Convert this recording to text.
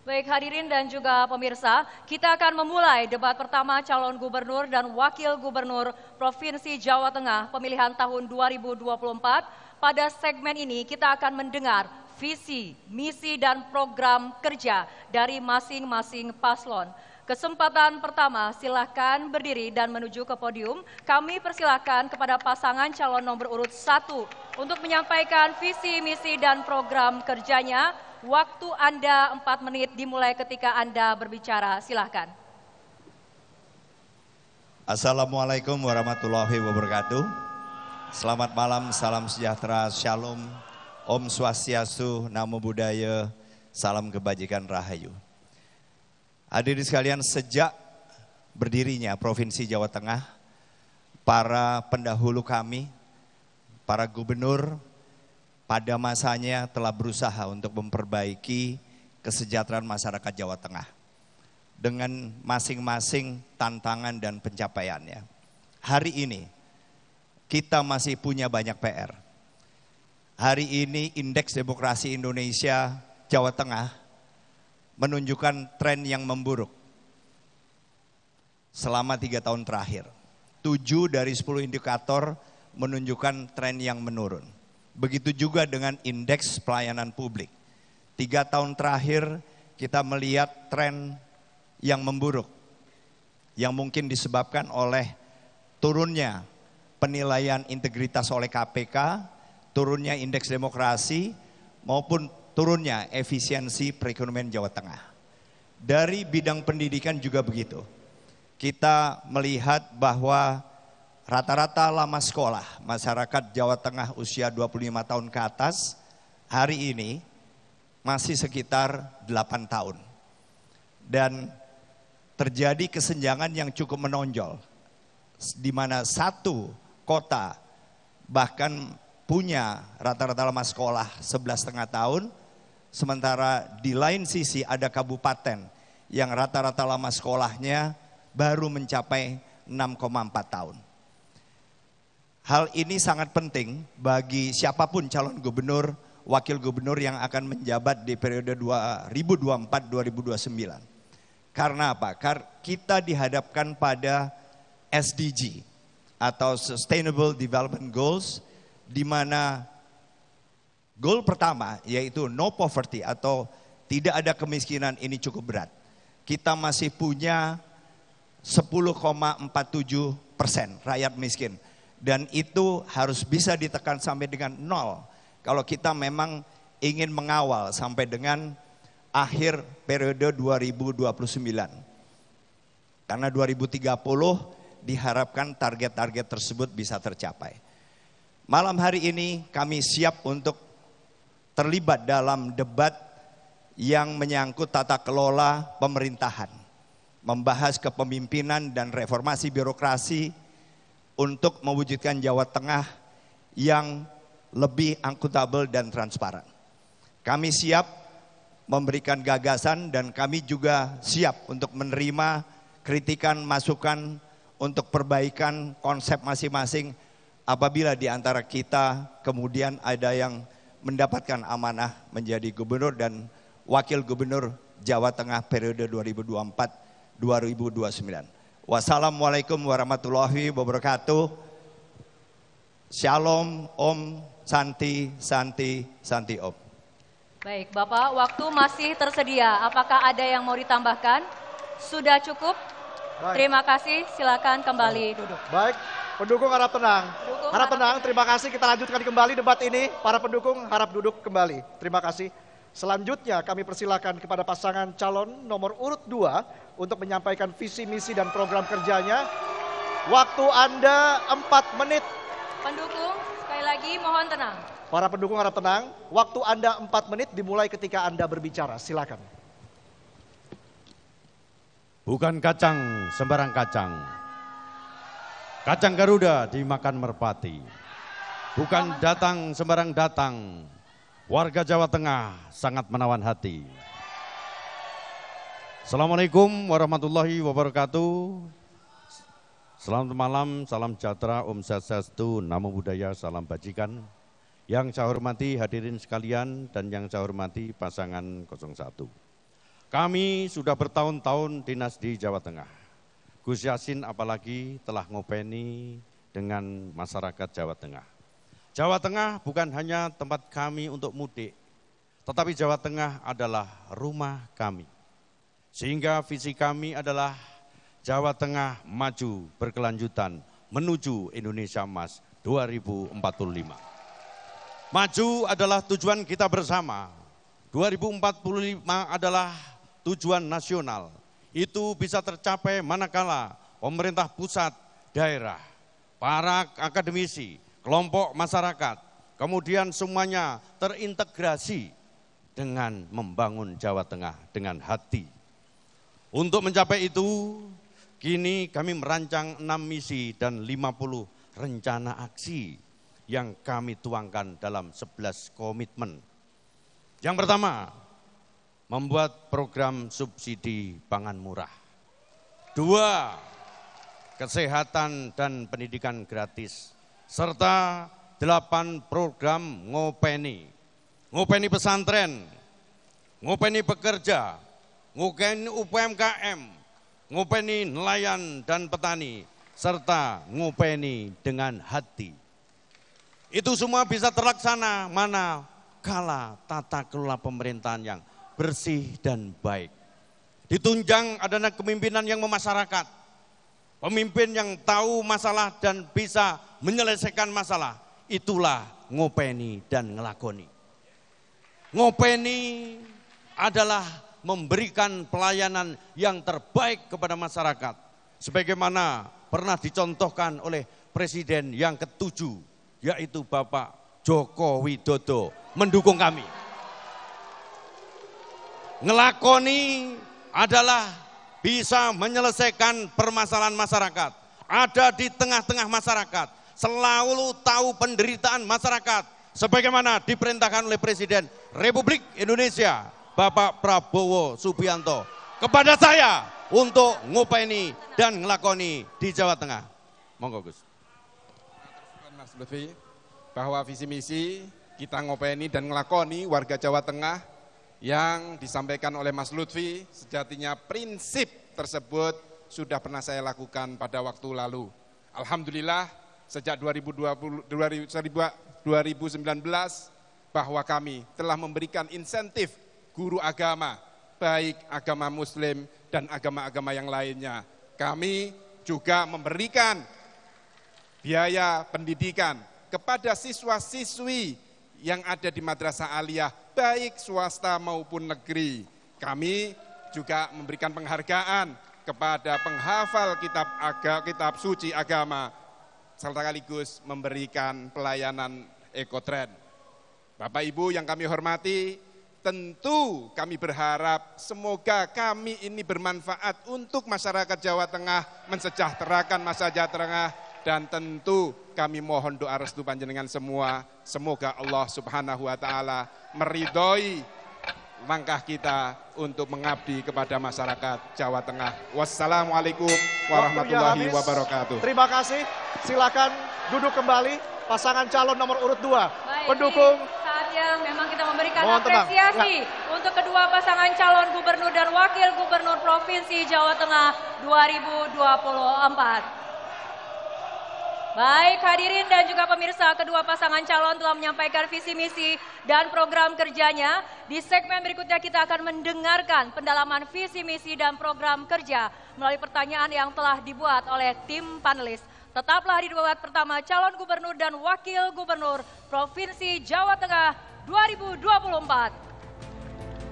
Baik hadirin dan juga pemirsa, kita akan memulai debat pertama calon gubernur dan wakil gubernur Provinsi Jawa Tengah pemilihan tahun 2024. Pada segmen ini kita akan mendengar visi, misi dan program kerja dari masing-masing paslon. Kesempatan pertama, silakan berdiri dan menuju ke podium. Kami persilakan kepada pasangan calon nomor urut 1 untuk menyampaikan visi, misi, dan program kerjanya. Waktu Anda 4 menit dimulai ketika Anda berbicara. Silahkan. Assalamualaikum warahmatullahi wabarakatuh. Selamat malam, salam sejahtera, shalom, om swastiastu, namo buddhaya, salam kebajikan rahayu. Hadirin sekalian, sejak berdirinya Provinsi Jawa Tengah, para pendahulu kami, para gubernur, pada masanya telah berusaha untuk memperbaiki kesejahteraan masyarakat Jawa Tengah dengan masing-masing tantangan dan pencapaiannya. Hari ini kita masih punya banyak PR. Hari ini indeks demokrasi Indonesia Jawa Tengah menunjukkan tren yang memburuk selama tiga tahun terakhir. Tujuh dari sepuluh indikator menunjukkan tren yang menurun. Begitu juga dengan indeks pelayanan publik. Tiga tahun terakhir kita melihat tren yang memburuk. Yang mungkin disebabkan oleh turunnya penilaian integritas oleh KPK, turunnya indeks demokrasi, maupun turunnya efisiensi perekonomian Jawa Tengah. Dari bidang pendidikan juga begitu. Kita melihat bahwa Rata-rata lama sekolah, masyarakat Jawa Tengah usia 25 tahun ke atas, hari ini masih sekitar 8 tahun. Dan terjadi kesenjangan yang cukup menonjol, di mana satu kota bahkan punya rata-rata lama sekolah 11 setengah tahun, sementara di lain sisi ada kabupaten yang rata-rata lama sekolahnya baru mencapai 6,4 tahun. Hal ini sangat penting bagi siapapun calon gubernur, wakil gubernur yang akan menjabat di periode 2024-2029. Karena apa? Karena kita dihadapkan pada SDG atau Sustainable Development Goals di mana goal pertama yaitu no poverty atau tidak ada kemiskinan ini cukup berat. Kita masih punya 10,47 persen rakyat miskin dan itu harus bisa ditekan sampai dengan nol. Kalau kita memang ingin mengawal sampai dengan akhir periode 2029. Karena 2030 diharapkan target-target tersebut bisa tercapai. Malam hari ini kami siap untuk terlibat dalam debat yang menyangkut tata kelola pemerintahan. Membahas kepemimpinan dan reformasi birokrasi, untuk mewujudkan Jawa Tengah yang lebih akuntabel dan transparan. Kami siap memberikan gagasan dan kami juga siap untuk menerima kritikan, masukan untuk perbaikan konsep masing-masing apabila di antara kita kemudian ada yang mendapatkan amanah menjadi gubernur dan wakil gubernur Jawa Tengah periode 2024 2029. Wassalamualaikum warahmatullahi wabarakatuh. Shalom Om Santi Santi Santi Om. Baik, Bapak, waktu masih tersedia. Apakah ada yang mau ditambahkan? Sudah cukup? Baik. Terima kasih, silakan kembali Baik. duduk. Baik, pendukung harap tenang. Pendukung harap tenang, terima kasih kita lanjutkan kembali debat ini. Para pendukung harap duduk kembali. Terima kasih. Selanjutnya kami persilakan kepada pasangan calon nomor urut 2 untuk menyampaikan visi misi dan program kerjanya. Waktu Anda 4 menit. Pendukung, sekali lagi mohon tenang. Para pendukung harap tenang. Waktu Anda 4 menit dimulai ketika Anda berbicara. Silakan. Bukan kacang sembarang kacang. Kacang Garuda dimakan merpati. Bukan datang sembarang datang. Warga Jawa Tengah sangat menawan hati. Assalamualaikum warahmatullahi wabarakatuh. Selamat malam, salam sejahtera, Om Swastiastu, Namo Buddhaya, salam bajikan. Yang saya hormati hadirin sekalian dan yang saya hormati pasangan 01. Kami sudah bertahun-tahun dinas di Jawa Tengah. Gus Yasin apalagi telah ngopeni dengan masyarakat Jawa Tengah. Jawa Tengah bukan hanya tempat kami untuk mudik, tetapi Jawa Tengah adalah rumah kami. Sehingga visi kami adalah Jawa Tengah maju berkelanjutan menuju Indonesia Emas 2045. Maju adalah tujuan kita bersama. 2045 adalah tujuan nasional. Itu bisa tercapai manakala pemerintah pusat, daerah, para akademisi, kelompok masyarakat, kemudian semuanya terintegrasi dengan membangun Jawa Tengah dengan hati untuk mencapai itu, kini kami merancang enam misi dan 50 rencana aksi yang kami tuangkan dalam 11 komitmen. Yang pertama, membuat program subsidi pangan murah. Dua, kesehatan dan pendidikan gratis. Serta delapan program ngopeni. Ngopeni pesantren, ngopeni pekerja, ngupeni UPMKM, ngupeni nelayan dan petani, serta ngupeni dengan hati. Itu semua bisa terlaksana mana kala tata kelola pemerintahan yang bersih dan baik. Ditunjang adanya kepemimpinan yang memasyarakat, pemimpin yang tahu masalah dan bisa menyelesaikan masalah. Itulah ngopeni dan ngelakoni. Ngopeni adalah memberikan pelayanan yang terbaik kepada masyarakat. Sebagaimana pernah dicontohkan oleh Presiden yang ketujuh, yaitu Bapak Joko Widodo, mendukung kami. Ngelakoni adalah bisa menyelesaikan permasalahan masyarakat. Ada di tengah-tengah masyarakat, selalu tahu penderitaan masyarakat. Sebagaimana diperintahkan oleh Presiden Republik Indonesia Bapak Prabowo Subianto kepada saya untuk ngupeni dan ngelakoni di Jawa Tengah. Monggo Gus. Mas Lutfi, bahwa visi misi kita ngopeni dan ngelakoni warga Jawa Tengah yang disampaikan oleh Mas Lutfi sejatinya prinsip tersebut sudah pernah saya lakukan pada waktu lalu. Alhamdulillah sejak 2020, 2019 bahwa kami telah memberikan insentif guru agama, baik agama Muslim dan agama-agama yang lainnya. Kami juga memberikan biaya pendidikan kepada siswa-siswi yang ada di Madrasah Aliyah, baik swasta maupun negeri. Kami juga memberikan penghargaan kepada penghafal kitab aga, kitab suci agama serta sekaligus memberikan pelayanan ekotren. Bapak Ibu yang kami hormati, Tentu kami berharap semoga kami ini bermanfaat untuk masyarakat Jawa Tengah, mensejahterakan masa Jawa Tengah, dan tentu kami mohon doa restu panjenengan semua. Semoga Allah Subhanahu wa Ta'ala meridhoi langkah kita untuk mengabdi kepada masyarakat Jawa Tengah. Wassalamualaikum warahmatullahi wabarakatuh. Terima kasih. Silakan duduk kembali pasangan calon nomor urut 2. Pendukung yang memang kita memberikan Mohon apresiasi tenang. untuk kedua pasangan calon gubernur dan wakil gubernur Provinsi Jawa Tengah 2024. Baik hadirin dan juga pemirsa, kedua pasangan calon telah menyampaikan visi misi dan program kerjanya. Di segmen berikutnya kita akan mendengarkan pendalaman visi misi dan program kerja melalui pertanyaan yang telah dibuat oleh tim panelis tetaplah di debat pertama calon gubernur dan wakil gubernur Provinsi Jawa Tengah 2024.